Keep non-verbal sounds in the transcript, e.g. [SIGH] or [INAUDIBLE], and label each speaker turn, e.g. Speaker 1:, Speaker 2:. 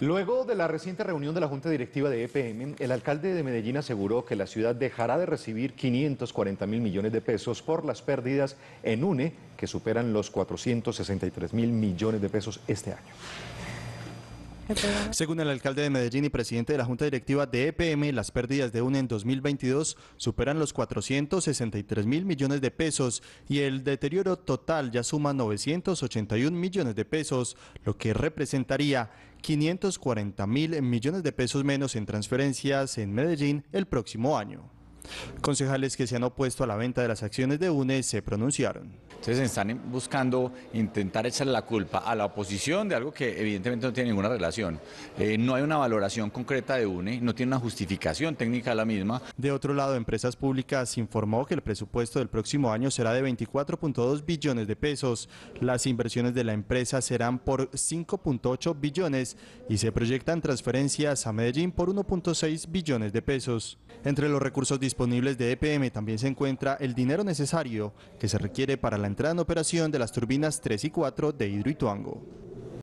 Speaker 1: Luego de la reciente reunión de la Junta Directiva de EPM, el alcalde de Medellín aseguró que la ciudad dejará de recibir 540 mil millones de pesos por las pérdidas en UNE que superan los 463 mil millones de pesos este año.
Speaker 2: [LAUGHS] Según el alcalde de Medellín y presidente de la Junta Directiva de EPM, las pérdidas de UNE en 2022 superan los 463 mil millones de pesos y el deterioro total ya suma 981 millones de pesos, lo que representaría 540 mil millones de pesos menos en transferencias en Medellín el próximo año. Concejales que se han opuesto a la venta de las acciones de UNE se pronunciaron. Entonces están buscando intentar echarle la culpa a la oposición de algo que evidentemente no tiene ninguna relación. Eh, no hay una valoración concreta de UNE, no tiene una justificación técnica la misma. De otro lado, Empresas Públicas informó que el presupuesto del próximo año será de 24.2 billones de pesos. Las inversiones de la empresa serán por 5.8 billones y se proyectan transferencias a Medellín por 1.6 billones de pesos. Entre los recursos disponibles de EPM también se encuentra el dinero necesario que se requiere para la entrada en operación de las turbinas 3 y 4 de Hidroituango.